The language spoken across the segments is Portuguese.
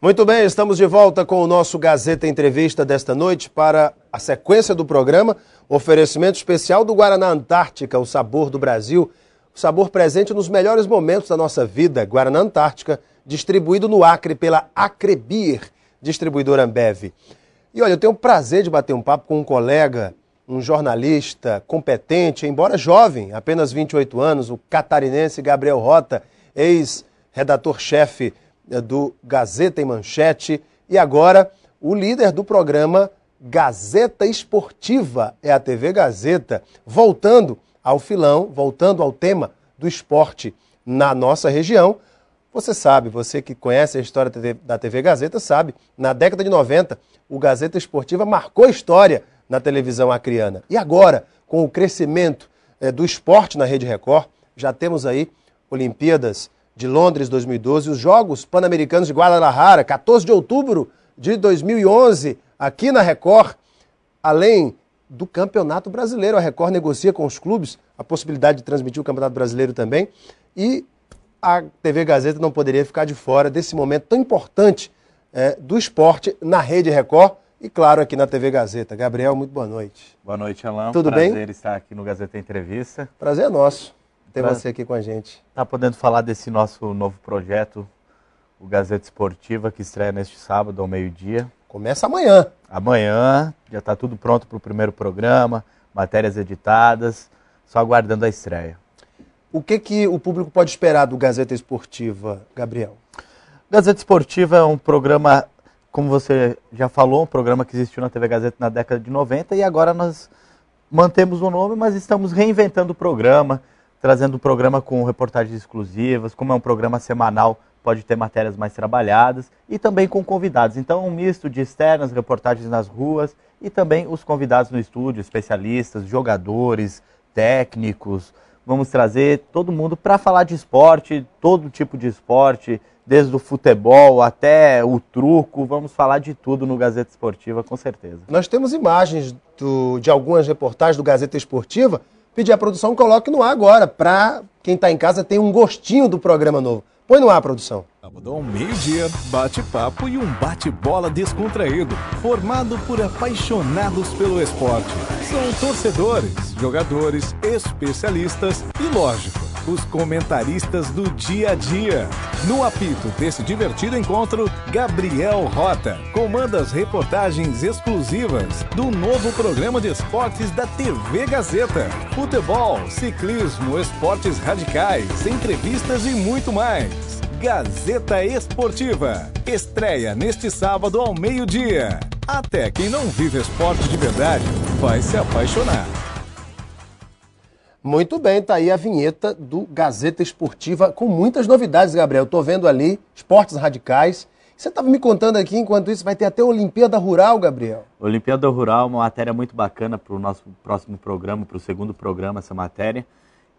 Muito bem, estamos de volta com o nosso Gazeta Entrevista desta noite para a sequência do programa, oferecimento especial do Guaraná Antártica, o sabor do Brasil, o sabor presente nos melhores momentos da nossa vida, Guaraná Antártica, distribuído no Acre pela Acrebir, distribuidora Ambev. E olha, eu tenho o prazer de bater um papo com um colega, um jornalista competente, embora jovem, apenas 28 anos, o catarinense Gabriel Rota, ex redator-chefe eh, do Gazeta em Manchete, e agora o líder do programa Gazeta Esportiva, é a TV Gazeta, voltando ao filão, voltando ao tema do esporte na nossa região. Você sabe, você que conhece a história da TV Gazeta sabe, na década de 90, o Gazeta Esportiva marcou história na televisão acriana. E agora, com o crescimento eh, do esporte na Rede Record, já temos aí Olimpíadas de Londres 2012, os Jogos Pan-Americanos de Guadalajara, 14 de outubro de 2011, aqui na Record, além do Campeonato Brasileiro. A Record negocia com os clubes a possibilidade de transmitir o Campeonato Brasileiro também. E a TV Gazeta não poderia ficar de fora desse momento tão importante é, do esporte na Rede Record e, claro, aqui na TV Gazeta. Gabriel, muito boa noite. Boa noite, Alain. Tudo Prazer bem? Prazer estar aqui no Gazeta Entrevista. Prazer é nosso ter pra você aqui com a gente. Tá podendo falar desse nosso novo projeto, o Gazeta Esportiva, que estreia neste sábado ao meio-dia. Começa amanhã. Amanhã, já está tudo pronto para o primeiro programa, matérias editadas, só aguardando a estreia. O que, que o público pode esperar do Gazeta Esportiva, Gabriel? Gazeta Esportiva é um programa, como você já falou, um programa que existiu na TV Gazeta na década de 90 e agora nós mantemos o nome, mas estamos reinventando o programa, trazendo um programa com reportagens exclusivas, como é um programa semanal, pode ter matérias mais trabalhadas, e também com convidados. Então, um misto de externas, reportagens nas ruas, e também os convidados no estúdio, especialistas, jogadores, técnicos. Vamos trazer todo mundo para falar de esporte, todo tipo de esporte, desde o futebol até o truco. Vamos falar de tudo no Gazeta Esportiva, com certeza. Nós temos imagens do, de algumas reportagens do Gazeta Esportiva pedir à produção coloque no ar agora, para quem está em casa ter um gostinho do programa novo. Põe no ar, produção. Sábado ao meio-dia, bate-papo e um bate-bola descontraído, formado por apaixonados pelo esporte. São torcedores, jogadores, especialistas e, lógico, os comentaristas do dia a dia. No apito desse divertido encontro, Gabriel Rota comanda as reportagens exclusivas do novo programa de esportes da TV Gazeta. Futebol, ciclismo, esportes radicais, entrevistas e muito mais. Gazeta Esportiva. Estreia neste sábado ao meio-dia. Até quem não vive esporte de verdade vai se apaixonar. Muito bem, tá aí a vinheta do Gazeta Esportiva com muitas novidades, Gabriel. Tô vendo ali esportes radicais. Você estava me contando aqui, enquanto isso, vai ter até Olimpíada Rural, Gabriel. Olimpíada Rural, uma matéria muito bacana para o nosso próximo programa, para o segundo programa, essa matéria,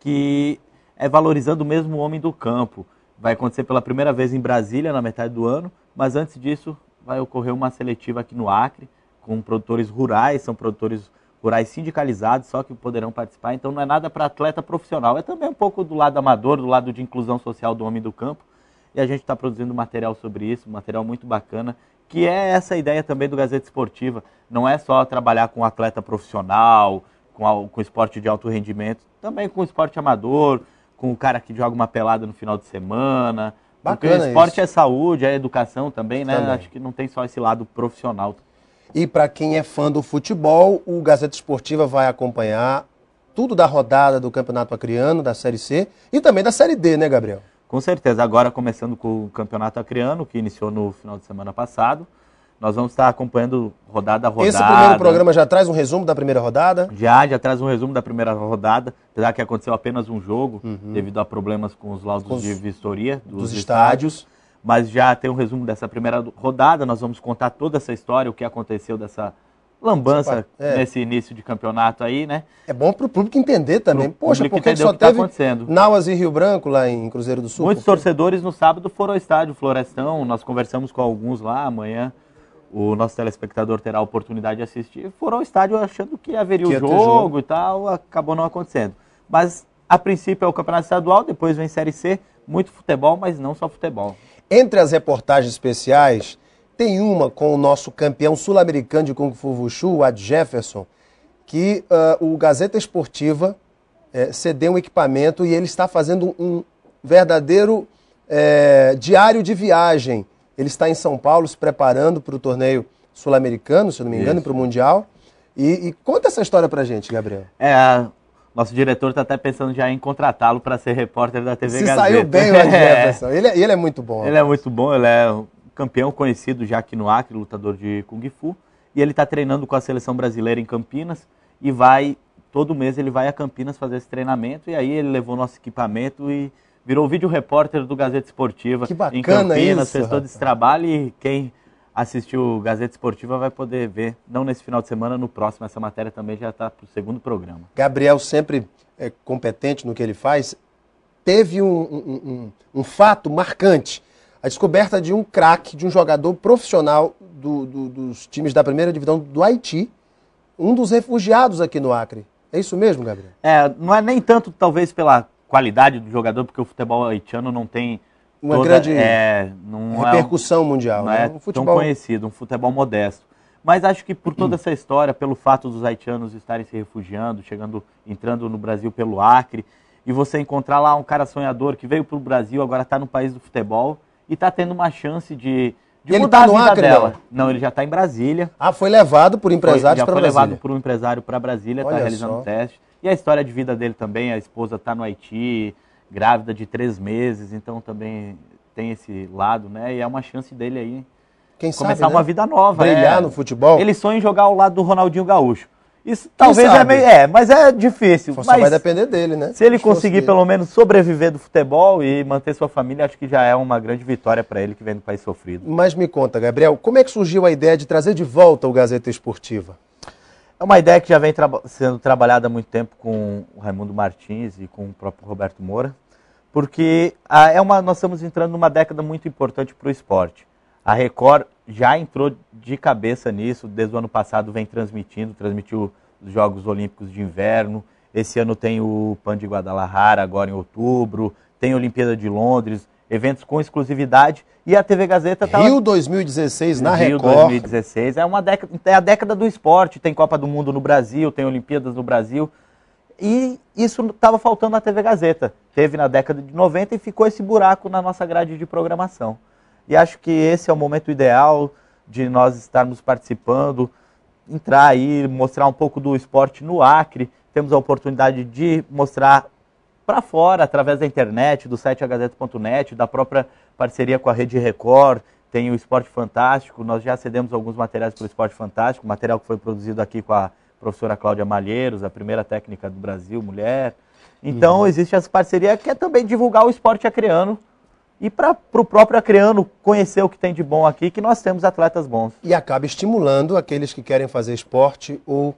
que é valorizando o mesmo homem do campo. Vai acontecer pela primeira vez em Brasília, na metade do ano, mas antes disso, vai ocorrer uma seletiva aqui no Acre, com produtores rurais, são produtores rurais rurais sindicalizados só que poderão participar, então não é nada para atleta profissional. É também um pouco do lado amador, do lado de inclusão social do homem do campo. E a gente está produzindo material sobre isso, material muito bacana, que é essa ideia também do Gazeta Esportiva. Não é só trabalhar com atleta profissional, com, com esporte de alto rendimento, também com esporte amador, com o cara que joga uma pelada no final de semana. Bacana Porque esporte isso. é saúde, é educação também, né? Também. Acho que não tem só esse lado profissional. E para quem é fã do futebol, o Gazeta Esportiva vai acompanhar tudo da rodada do Campeonato Acreano, da Série C e também da Série D, né, Gabriel? Com certeza. Agora, começando com o Campeonato Acreano, que iniciou no final de semana passado, nós vamos estar acompanhando rodada a rodada. Esse primeiro programa já traz um resumo da primeira rodada? Já, já traz um resumo da primeira rodada, apesar que aconteceu apenas um jogo, uhum. devido a problemas com os laudos com os, de vistoria dos, dos estádios. estádios mas já tem um resumo dessa primeira rodada. Nós vamos contar toda essa história, o que aconteceu dessa lambança é. nesse início de campeonato aí, né? É bom para o público entender também. Pro Poxa, porque só que tá teve acontecendo. Nauas e Rio Branco lá em Cruzeiro do Sul. Muitos porque... torcedores no sábado foram ao estádio Florestão. Nós conversamos com alguns lá amanhã. O nosso telespectador terá a oportunidade de assistir. Foram ao estádio achando que haveria o jogo, jogo e tal, acabou não acontecendo. Mas a princípio é o campeonato estadual, depois vem Série C muito futebol, mas não só futebol. Entre as reportagens especiais, tem uma com o nosso campeão sul-americano de Kung Fu Wushu, o Ad Jefferson, que uh, o Gazeta Esportiva é, cedeu um equipamento e ele está fazendo um verdadeiro é, diário de viagem. Ele está em São Paulo se preparando para o torneio sul-americano, se não me engano, para o Mundial. E, e, conta essa história a gente, Gabriel. É, nosso diretor está até pensando já em contratá-lo para ser repórter da TV Se Gazeta. saiu bem o é, Adverso. É. Ele, é, ele é muito bom. Ele é muito bom, ele é campeão conhecido já aqui no Acre, lutador de Kung Fu. E ele está treinando com a seleção brasileira em Campinas e vai, todo mês ele vai a Campinas fazer esse treinamento. E aí ele levou nosso equipamento e virou vídeo repórter do Gazeta Esportiva. Que bacana em Campinas, isso, fez todo rapaz. esse trabalho e quem assistir o Gazeta Esportiva vai poder ver, não nesse final de semana, no próximo. Essa matéria também já está para o segundo programa. Gabriel sempre é competente no que ele faz. Teve um, um, um, um fato marcante. A descoberta de um craque, de um jogador profissional do, do, dos times da primeira divisão do Haiti, um dos refugiados aqui no Acre. É isso mesmo, Gabriel? É, não é nem tanto talvez pela qualidade do jogador, porque o futebol haitiano não tem uma toda, grande é, é repercussão é mundial. Não é né? é um futebol... tão conhecido, um futebol modesto. Mas acho que por toda essa história, pelo fato dos haitianos estarem se refugiando, chegando, entrando no Brasil pelo Acre, e você encontrar lá um cara sonhador que veio para o Brasil, agora está no país do futebol e está tendo uma chance de, de ele mudar tá no a vida Acre, dela. Não? não ele já está em Brasília. Ah, foi levado por empresários para Brasília. Foi levado por um empresário para Brasília, está realizando só. teste. E a história de vida dele também, a esposa está no Haiti, grávida de três meses, então também tem esse lado, né? E é uma chance dele aí Quem começar sabe, né? uma vida nova. Brilhar né? no futebol. Ele sonha em jogar ao lado do Ronaldinho Gaúcho. Isso talvez é meio. É, mas é difícil. Só mas vai depender dele, né? Se ele conseguir pelo menos sobreviver do futebol e manter sua família, acho que já é uma grande vitória para ele que vem do país sofrido. Mas me conta, Gabriel, como é que surgiu a ideia de trazer de volta o Gazeta Esportiva? É uma ideia que já vem tra sendo trabalhada há muito tempo com o Raimundo Martins e com o próprio Roberto Moura, porque a, é uma, nós estamos entrando numa década muito importante para o esporte. A Record já entrou de cabeça nisso, desde o ano passado vem transmitindo, transmitiu os Jogos Olímpicos de Inverno, esse ano tem o Pan de Guadalajara, agora em outubro, tem a Olimpíada de Londres, eventos com exclusividade. E a TV Gazeta está. Rio 2016 na Rio Record. Rio 2016. É, uma década, é a década do esporte. Tem Copa do Mundo no Brasil, tem Olimpíadas no Brasil. E isso estava faltando na TV Gazeta. Teve na década de 90 e ficou esse buraco na nossa grade de programação. E acho que esse é o momento ideal de nós estarmos participando, entrar aí, mostrar um pouco do esporte no Acre. Temos a oportunidade de mostrar para fora, através da internet, do site agazeta.net, da própria parceria com a Rede Record, tem o Esporte Fantástico, nós já cedemos alguns materiais para o Esporte Fantástico, material que foi produzido aqui com a professora Cláudia Malheiros, a primeira técnica do Brasil, mulher. Então uhum. existe essa parceria que é também divulgar o esporte acreano e para o próprio acreano conhecer o que tem de bom aqui, que nós temos atletas bons. E acaba estimulando aqueles que querem fazer esporte ou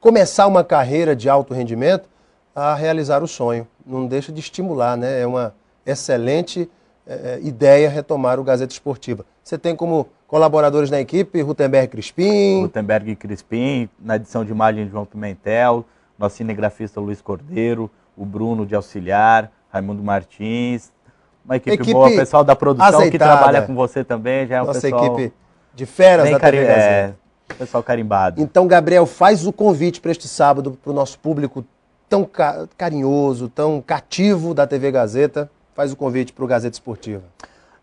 começar uma carreira de alto rendimento a realizar o sonho. Não deixa de estimular, né? É uma excelente é, ideia retomar o Gazeta Esportiva. Você tem como colaboradores na equipe Rutenberg Crispim. Rutenberg Crispim, na edição de imagem João Pimentel, nosso cinegrafista Luiz Cordeiro, o Bruno de auxiliar, Raimundo Martins. Uma equipe, equipe boa, pessoal da produção que trabalha com você também, já é um Nossa pessoal... equipe de feras da TV É, pessoal carimbado. Então, Gabriel, faz o convite para este sábado para o nosso público tão carinhoso, tão cativo da TV Gazeta, faz o convite para o Gazeta Esportiva.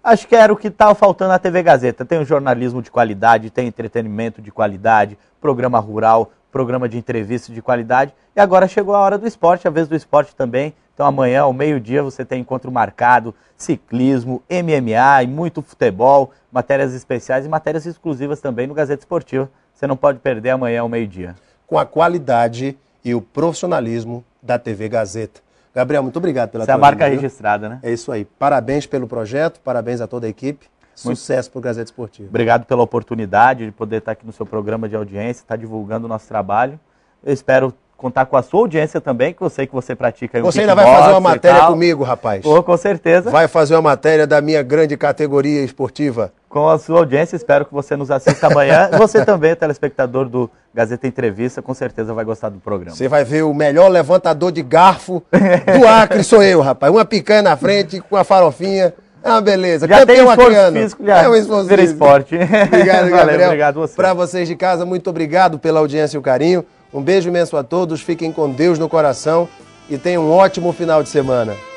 Acho que era o que estava tá faltando na TV Gazeta. Tem um jornalismo de qualidade, tem entretenimento de qualidade, programa rural, programa de entrevista de qualidade. E agora chegou a hora do esporte, a vez do esporte também. Então amanhã, ao meio-dia, você tem encontro marcado, ciclismo, MMA e muito futebol, matérias especiais e matérias exclusivas também no Gazeta Esportiva. Você não pode perder amanhã ao meio-dia. Com a qualidade e o profissionalismo da TV Gazeta. Gabriel, muito obrigado pela Essa tua é a marca vida. registrada, né? É isso aí. Parabéns pelo projeto, parabéns a toda a equipe. Sucesso para o Gazeta Esportiva. Obrigado pela oportunidade de poder estar aqui no seu programa de audiência, estar divulgando o nosso trabalho. Eu espero contar com a sua audiência também, que eu sei que você pratica. Você ainda vai fazer uma matéria comigo, rapaz. Oh, com certeza. Vai fazer uma matéria da minha grande categoria esportiva com a sua audiência. Espero que você nos assista amanhã. Você também, é telespectador do Gazeta Entrevista, com certeza vai gostar do programa. Você vai ver o melhor levantador de garfo do Acre, sou eu, rapaz. Uma picanha na frente, com a farofinha. É ah, uma beleza. Já Campeão tem esforço acriano. físico, já. É um esforço vira físico. esporte. Obrigado, Gabriel. obrigado você. Para vocês de casa, muito obrigado pela audiência e o carinho. Um beijo imenso a todos. Fiquem com Deus no coração e tenham um ótimo final de semana.